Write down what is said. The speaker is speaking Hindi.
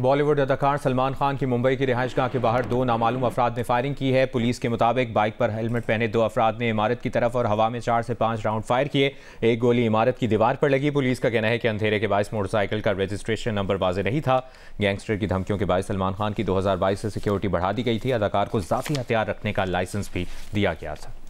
बॉलीवुड अदाकार सलमान खान की मुंबई की रिहाइश गाह के बाहर दो नामालूम अफराद ने फायरिंग की है पुलिस के मुताबिक बाइक पर हेलमेट पहने दो अफराद ने इमारत की तरफ और हवा में चार से पाँच राउंड फायर किए एक गोली इमारत की दीवार पर लगी पुलिस का कहना है कि अंधेरे के बायस मोटरसाइकिल का रजिस्ट्रेशन नंबर वाजे नहीं था गैंगस्टर की धमकियों के बायस सलमान खान की दो से सिक्योरिटी बढ़ा दी गई थी अदाकार को जाती हथियार रखने का लाइसेंस भी दिया गया था